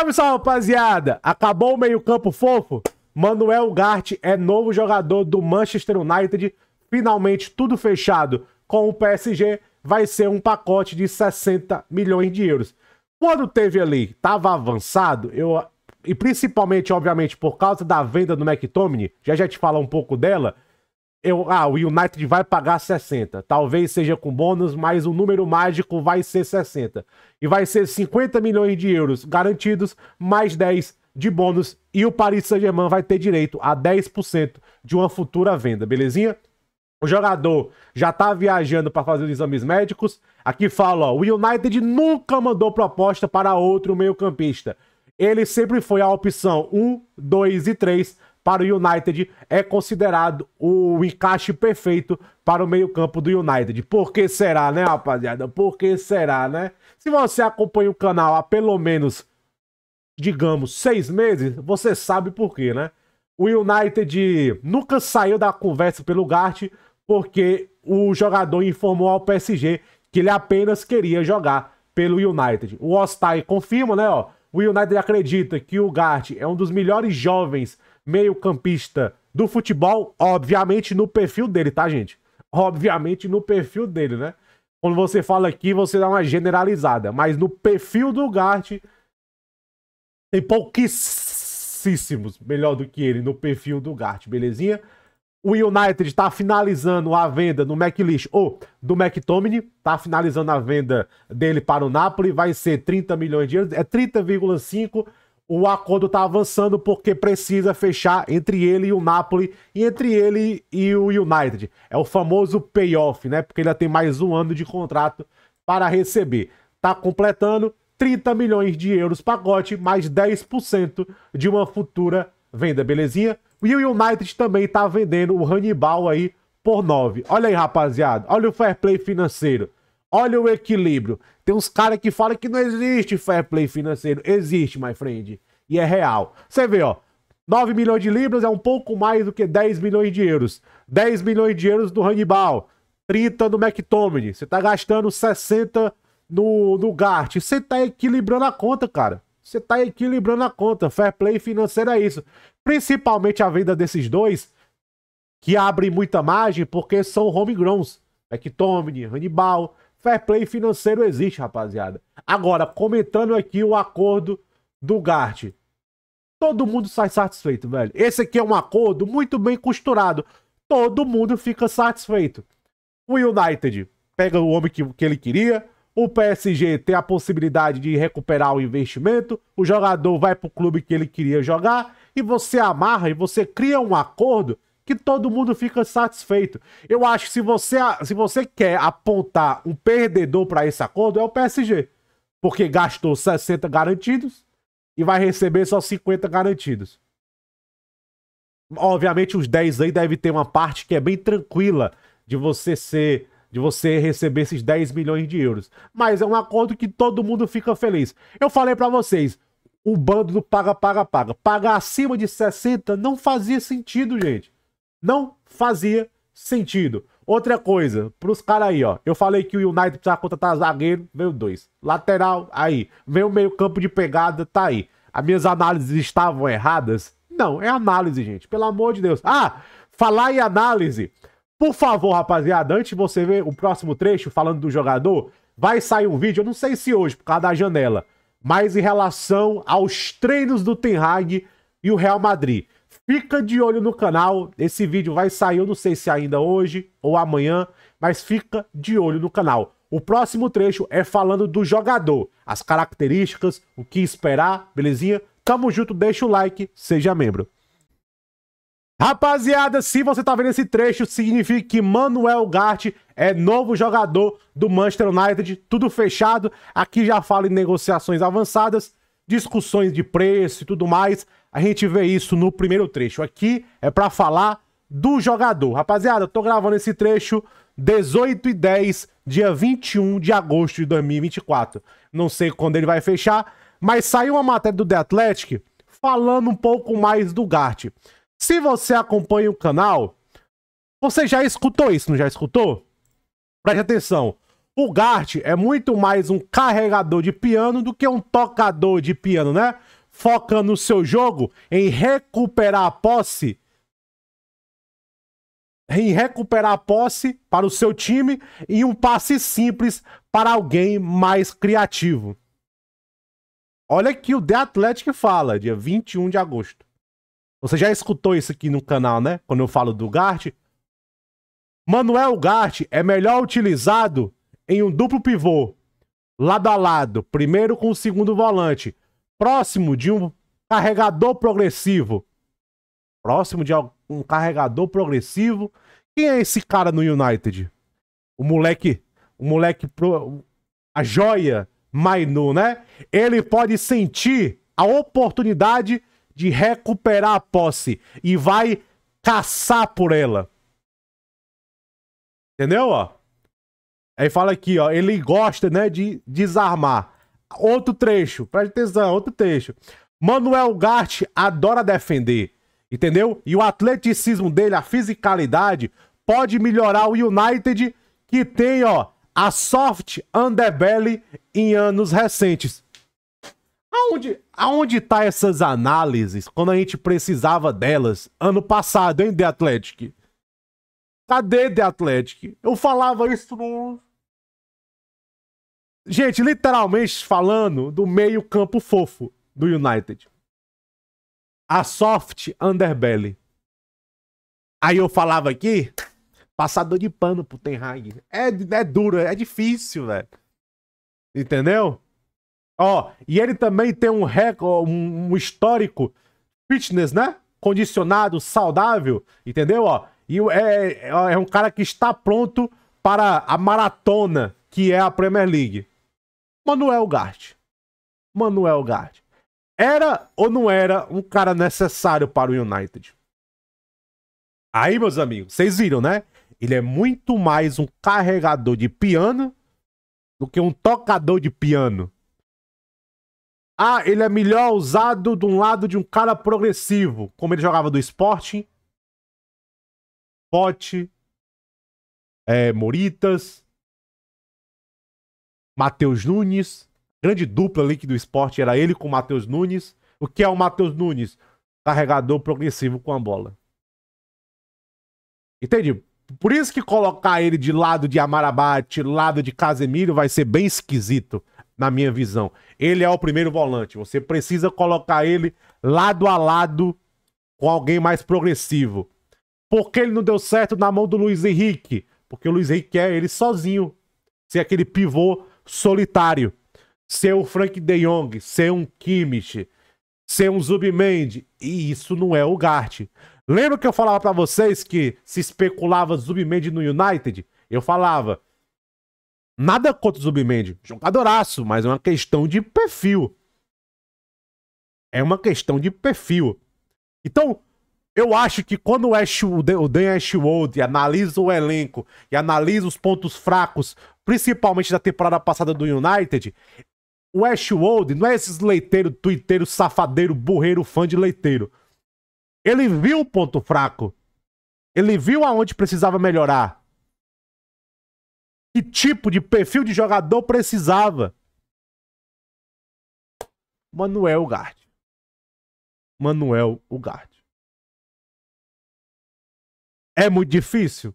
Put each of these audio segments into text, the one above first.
Salve, salve, rapaziada! Acabou o meio-campo fofo? Manuel Gart é novo jogador do Manchester United. Finalmente, tudo fechado com o PSG. Vai ser um pacote de 60 milhões de euros. Quando teve ali, estava avançado, eu. E principalmente, obviamente, por causa da venda do McTominay, já já te falar um pouco dela eu, ah, o United vai pagar 60. Talvez seja com bônus, mas o número mágico vai ser 60. E vai ser 50 milhões de euros garantidos, mais 10 de bônus. E o Paris Saint-Germain vai ter direito a 10% de uma futura venda, belezinha? O jogador já tá viajando para fazer os exames médicos. Aqui fala, ó, o United nunca mandou proposta para outro meio-campista. Ele sempre foi a opção 1, 2 e 3 para o United é considerado o encaixe perfeito para o meio-campo do United. Por que será, né, rapaziada? Por que será, né? Se você acompanha o canal há pelo menos, digamos, seis meses, você sabe por quê, né? O United nunca saiu da conversa pelo Gart, porque o jogador informou ao PSG que ele apenas queria jogar pelo United. O Ostai confirma, né, ó. O United acredita que o Gart é um dos melhores jovens meio-campista do futebol, obviamente no perfil dele, tá, gente? Obviamente no perfil dele, né? Quando você fala aqui, você dá uma generalizada, mas no perfil do Gart tem pouquíssimos melhor do que ele no perfil do Gart, belezinha? O United está finalizando a venda no McLeish ou do McTominay, está finalizando a venda dele para o Napoli, vai ser 30 milhões de euros, é 30,5 o acordo está avançando porque precisa fechar entre ele e o Napoli e entre ele e o United. É o famoso payoff, né? Porque ele já tem mais um ano de contrato para receber. Tá completando 30 milhões de euros pacote, mais 10% de uma futura venda, belezinha? E o United também tá vendendo o Hannibal aí por 9. Olha aí, rapaziada. Olha o fair play financeiro. Olha o equilíbrio. Tem uns caras que falam que não existe fair play financeiro. Existe, my friend e é real. Você vê, ó, 9 milhões de libras é um pouco mais do que 10 milhões de euros. 10 milhões de euros do Hannibal, 30 no McTominay. Você tá gastando 60 no, no Gart. Você tá equilibrando a conta, cara. Você tá equilibrando a conta. Fair play financeiro é isso. Principalmente a venda desses dois, que abre muita margem, porque são homegrowns. McTominay, Hannibal. Fair play financeiro existe, rapaziada. Agora, comentando aqui o acordo do Guard. Todo mundo sai satisfeito, velho. Esse aqui é um acordo muito bem costurado. Todo mundo fica satisfeito. O United pega o homem que, que ele queria. O PSG tem a possibilidade de recuperar o investimento. O jogador vai pro clube que ele queria jogar. E você amarra e você cria um acordo que todo mundo fica satisfeito. Eu acho que se você, se você quer apontar um perdedor para esse acordo, é o PSG. Porque gastou 60 garantidos e vai receber só 50 garantidos. Obviamente, os 10 aí deve ter uma parte que é bem tranquila de você ser. De você receber esses 10 milhões de euros. Mas é um acordo que todo mundo fica feliz. Eu falei para vocês, o bando do paga, paga, paga. Pagar acima de 60 não fazia sentido, gente. Não fazia sentido. Outra coisa, pros caras aí, ó. Eu falei que o United precisava contratar zagueiro, veio dois. Lateral, aí. Veio meio campo de pegada, tá aí. As minhas análises estavam erradas? Não, é análise, gente. Pelo amor de Deus. Ah, falar em análise. Por favor, rapaziada, antes de você ver o próximo trecho falando do jogador, vai sair um vídeo, eu não sei se hoje, por causa da janela, mas em relação aos treinos do Ten Hag e o Real Madrid. Fica de olho no canal, esse vídeo vai sair, eu não sei se é ainda hoje ou amanhã, mas fica de olho no canal. O próximo trecho é falando do jogador, as características, o que esperar, belezinha? Tamo junto, deixa o like, seja membro. Rapaziada, se você tá vendo esse trecho, significa que Manuel Gart é novo jogador do Manchester United, tudo fechado. Aqui já fala em negociações avançadas discussões de preço e tudo mais. A gente vê isso no primeiro trecho. Aqui é para falar do jogador. Rapaziada, eu tô gravando esse trecho 18 e 10, dia 21 de agosto de 2024. Não sei quando ele vai fechar, mas saiu uma matéria do The Athletic falando um pouco mais do Gart. Se você acompanha o canal, você já escutou isso, não já escutou? Preste atenção. O Gart é muito mais um carregador de piano do que um tocador de piano, né? Foca no seu jogo em recuperar a posse em recuperar a posse para o seu time e um passe simples para alguém mais criativo. Olha que o The Athletic fala, dia 21 de agosto. Você já escutou isso aqui no canal, né? Quando eu falo do Gart. Manuel Gart é melhor utilizado em um duplo pivô, lado a lado, primeiro com o segundo volante, próximo de um carregador progressivo. Próximo de um carregador progressivo. Quem é esse cara no United? O moleque, o moleque pro, a joia Mainu, né? Ele pode sentir a oportunidade de recuperar a posse e vai caçar por ela. Entendeu, ó? Aí fala aqui, ó, ele gosta, né, de desarmar. Outro trecho, preste atenção, outro trecho. Manuel Gart adora defender, entendeu? E o atleticismo dele, a fisicalidade, pode melhorar o United, que tem, ó, a soft underbelly em anos recentes. Aonde, aonde tá essas análises quando a gente precisava delas ano passado, hein, The Athletic? Cadê The Athletic? Eu falava isso no Gente, literalmente falando do meio campo fofo do United. A soft underbelly. Aí eu falava aqui, passador de pano pro Ten Hag. É, é duro, é difícil, velho. Entendeu? Ó, e ele também tem um recorde, um histórico fitness, né? Condicionado, saudável, entendeu? Ó, e é, é, é um cara que está pronto para a maratona que é a Premier League. Manuel Gart. Manuel Gart. Era ou não era um cara necessário para o United? Aí, meus amigos, vocês viram, né? Ele é muito mais um carregador de piano do que um tocador de piano. Ah, ele é melhor usado de um lado de um cara progressivo, como ele jogava do Sporting, Pote, é, Moritas, Matheus Nunes. Grande dupla ali que do esporte era ele com o Matheus Nunes. O que é o Matheus Nunes? Carregador progressivo com a bola. Entende? Por isso que colocar ele de lado de Amarabate, lado de Casemiro, vai ser bem esquisito, na minha visão. Ele é o primeiro volante. Você precisa colocar ele lado a lado com alguém mais progressivo. Por que ele não deu certo na mão do Luiz Henrique? Porque o Luiz Henrique é ele sozinho. Ser é aquele pivô solitário. Ser um Frank De Jong, ser um Kimmich, ser um Zubimendi. E isso não é o Gart. Lembra que eu falava para vocês que se especulava Zubimendi no United? Eu falava. Nada contra o Zubimendi. Jogadoraço, mas é uma questão de perfil. É uma questão de perfil. Então, eu acho que quando o, Ash, o Dan Ashwood analisa o elenco e analisa os pontos fracos, principalmente da temporada passada do United, o Ashwood não é esses leiteiro, tuiteiro, safadeiro, burreiro, fã de leiteiro. Ele viu o ponto fraco. Ele viu aonde precisava melhorar. Que tipo de perfil de jogador precisava? Manuel Gard. Manuel Ugarte. É muito difícil?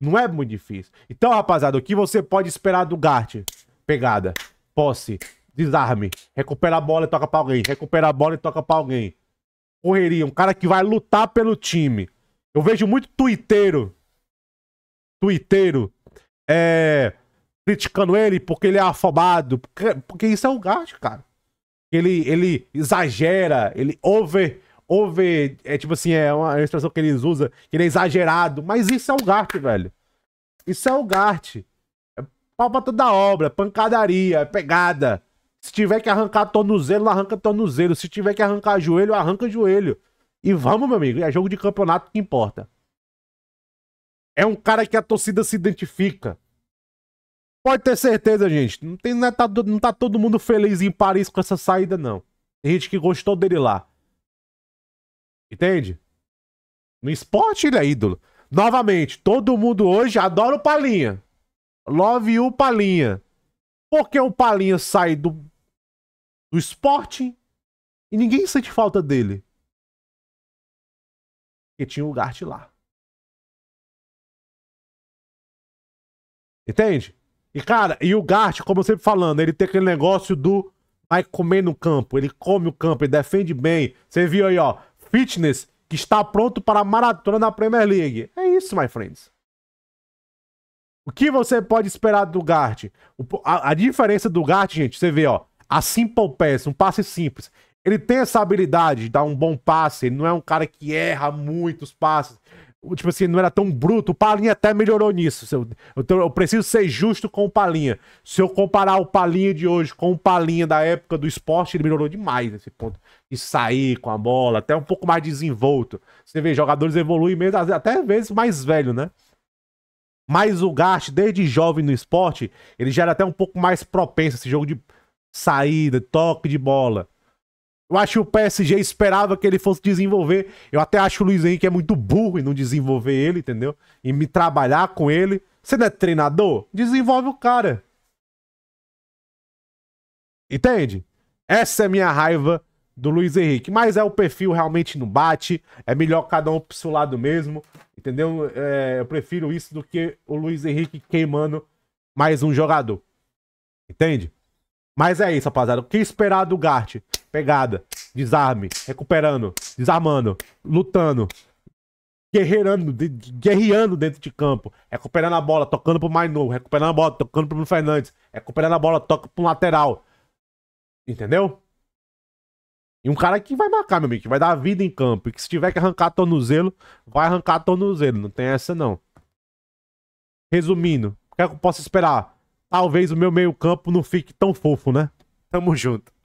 Não é muito difícil. Então, rapaziada, o que você pode esperar do Gart? Pegada, posse, desarme, recupera a bola e toca pra alguém, recupera a bola e toca pra alguém. Correria, um cara que vai lutar pelo time. Eu vejo muito tuiteiro, tuiteiro, é, criticando ele porque ele é afobado, porque, porque isso é o Gart, cara. Ele, ele exagera, ele over over. É tipo assim, é, é uma expressão que eles usam, que ele é exagerado. Mas isso é o Gart, velho. Isso é o Gart. É pau pra toda obra, pancadaria, é pegada. Se tiver que arrancar tornozelo, arranca tornozelo. Se tiver que arrancar joelho, arranca joelho. E vamos, meu amigo, é jogo de campeonato que importa. É um cara que a torcida se identifica. Pode ter certeza, gente. Não, tem, não, é tá, não tá todo mundo feliz em Paris com essa saída, não. Tem gente que gostou dele lá. Entende? No esporte ele é ídolo. Novamente, todo mundo hoje adora o Palinha. Love o Palinha. Por que o Palinha sai do, do esporte e ninguém sente falta dele? Porque tinha o Gart lá. Entende? E, cara, e o Gart, como eu sempre falando, ele tem aquele negócio do vai comer no campo. Ele come o campo, ele defende bem. Você viu aí, ó fitness que está pronto para a maratona da Premier League. É isso, my friends. O que você pode esperar do Gart? A, a, diferença do Gart, gente, você vê, ó, a simple pass, um passe simples. Ele tem essa habilidade de dar um bom passe, ele não é um cara que erra muitos passes tipo assim, não era tão bruto. O Palinha até melhorou nisso. Eu, eu, eu, preciso ser justo com o Palinha. Se eu comparar o Palinha de hoje com o Palinha da época do esporte, ele melhorou demais nesse ponto. De sair com a bola, até um pouco mais desenvolto. Você vê, jogadores evoluem mesmo, até às vezes mais velho, né? Mas o Gast, desde jovem no esporte, ele já era até um pouco mais propenso a esse jogo de saída, toque de bola. Eu acho que o PSG esperava que ele fosse desenvolver. Eu até acho o Luiz Henrique é muito burro em não desenvolver ele, entendeu? E me trabalhar com ele. Você não é treinador? Desenvolve o cara. Entende? Essa é a minha raiva do Luiz Henrique. Mas é o perfil realmente não bate. É melhor cada um pro seu lado mesmo. Entendeu? É, eu prefiro isso do que o Luiz Henrique queimando mais um jogador. Entende? Mas é isso, rapaziada. O que esperar do Gart? Pegada. Desarme. Recuperando. Desarmando. Lutando. guerreando, De, guerreando dentro de campo. Recuperando a bola, tocando pro novo, Recuperando a bola, tocando pro Bruno Fernandes. Recuperando a bola, toca pro lateral. Entendeu? E um cara que vai marcar, meu amigo, que vai dar vida em campo. E que se tiver que arrancar tornozelo, vai arrancar tornozelo. Não tem essa, não. Resumindo, o que é que eu posso esperar? Talvez o meu meio-campo não fique tão fofo, né? Tamo junto.